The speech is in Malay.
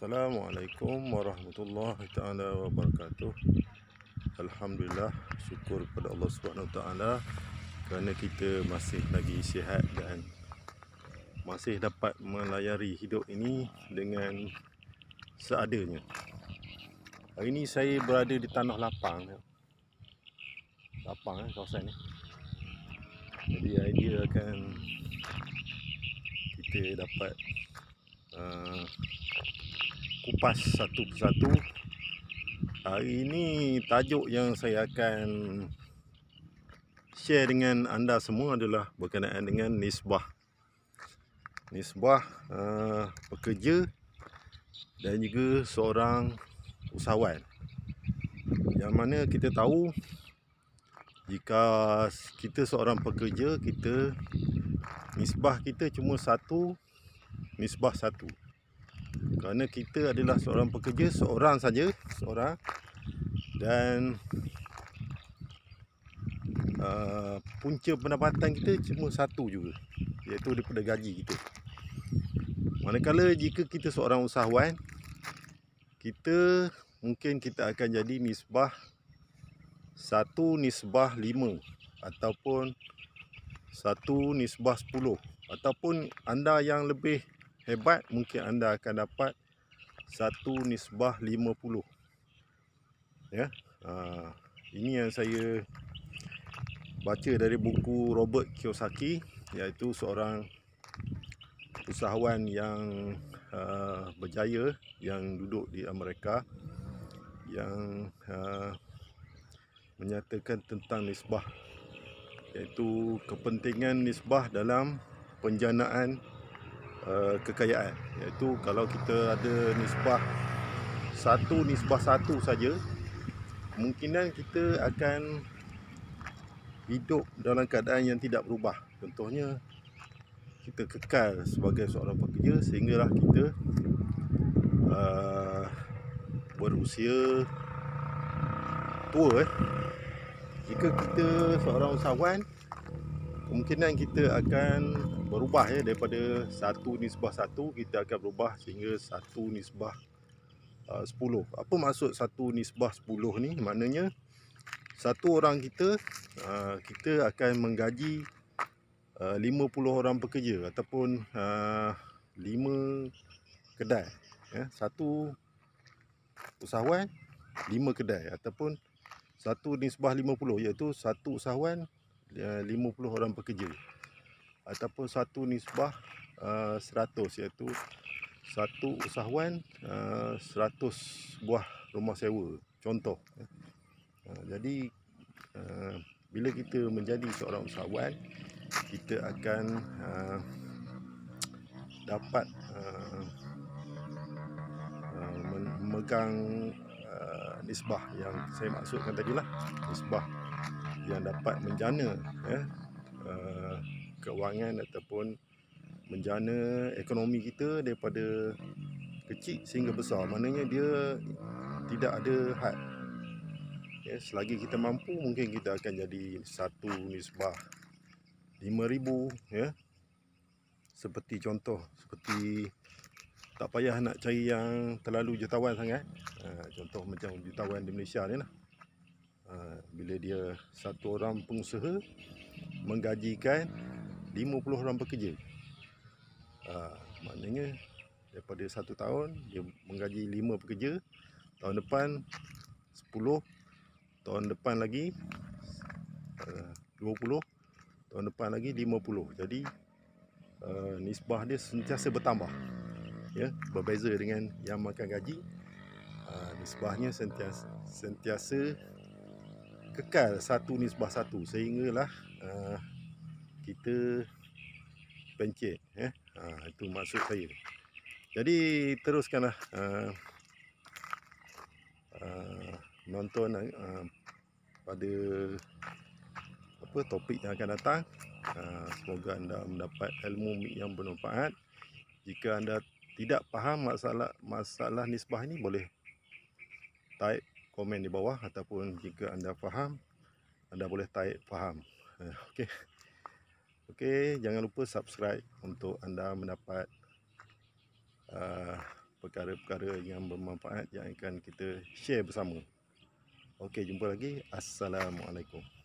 Assalamualaikum warahmatullahi taala wabarakatuh. Alhamdulillah syukur kepada Allah Subhanahu taala kerana kita masih lagi sihat dan masih dapat melayari hidup ini dengan seadanya. Hari ini saya berada di tanah lapang. Lapang eh, kawasan ni. Jadi idea akan kita dapat kupas satu persatu Hari ini tajuk yang saya akan share dengan anda semua adalah berkenaan dengan nisbah Nisbah uh, pekerja dan juga seorang usahawan Yang mana kita tahu jika kita seorang pekerja kita nisbah kita cuma satu nisbah satu kerana kita adalah seorang pekerja seorang saja seorang dan uh, punca pendapatan kita cuma satu juga iaitu daripada gaji kita manakala jika kita seorang usahawan kita mungkin kita akan jadi nisbah satu nisbah lima ataupun satu nisbah sepuluh ataupun anda yang lebih hebat mungkin anda akan dapat satu nisbah 50 ya ha, ini yang saya baca dari buku Robert Kiyosaki iaitu seorang usahawan yang uh, berjaya yang duduk di Amerika yang uh, menyatakan tentang nisbah iaitu kepentingan nisbah dalam penjanaan Eh, kekayaan iaitu kalau kita ada nisbah satu nisbah satu saja kemungkinan kita akan hidup dalam keadaan yang tidak berubah contohnya kita kekal sebagai seorang pekerja sehinggalah kita uh, berusia tua eh. jika kita seorang usahawan kemungkinan kita akan berubah ya daripada satu nisbah satu kita akan berubah sehingga satu nisbah uh, sepuluh apa maksud satu nisbah sepuluh ni maknanya satu orang kita uh, kita akan menggaji uh, lima puluh orang pekerja ataupun 5 kedai ya. satu usahawan lima kedai ataupun satu nisbah lima puluh iaitu satu usahawan 50 eh, orang pekerja ataupun satu nisbah uh, eh, 100 iaitu satu usahawan uh, eh, 100 buah rumah sewa contoh uh, jadi uh, bila kita menjadi seorang usahawan kita akan uh, dapat uh, uh, memegang uh, nisbah yang saya maksudkan tadi lah nisbah 50 yang dapat menjana ya, uh, kewangan ataupun menjana ekonomi kita daripada kecil sehingga besar. Maknanya dia tidak ada had. Ya, selagi kita mampu mungkin kita akan jadi satu nisbah lima ribu, ya. Seperti contoh seperti tak payah nak cari yang terlalu jutawan sangat. Ha, contoh macam jutawan di Malaysia ni lah bila dia satu orang pengusaha menggajikan 50 orang pekerja. Uh, maknanya daripada satu tahun dia menggaji 5 pekerja, tahun depan 10, tahun depan lagi ah, uh, 20, tahun depan lagi 50. Jadi ah, nisbah dia sentiasa bertambah. Ya, berbeza dengan yang makan gaji nisbahnya sentiasa sentiasa kekal satu nisbah satu sehinggalah uh, kita pencet eh? uh, itu maksud saya jadi teruskanlah uh, uh, nonton uh, pada apa topik yang akan datang uh, semoga anda mendapat ilmu yang bermanfaat jika anda tidak faham masalah masalah nisbah ini boleh type komen di bawah ataupun jika anda faham anda boleh type faham eh, okey okey jangan lupa subscribe untuk anda mendapat ah, perkara-perkara uh, yang bermanfaat yang akan kita share bersama okey jumpa lagi assalamualaikum